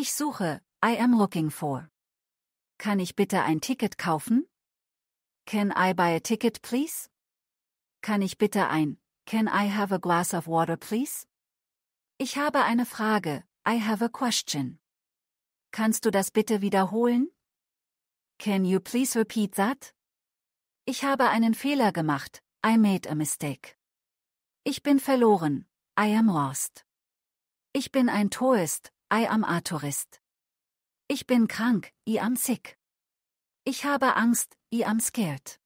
Ich suche, I am looking for. Kann ich bitte ein Ticket kaufen? Can I buy a ticket please? Kann ich bitte ein, can I have a glass of water please? Ich habe eine Frage, I have a question. Kannst du das bitte wiederholen? Can you please repeat that? Ich habe einen Fehler gemacht, I made a mistake. Ich bin verloren, I am lost. Ich bin ein Tourist, I am a tourist. Ich bin krank, I am sick. Ich habe Angst, I am scared.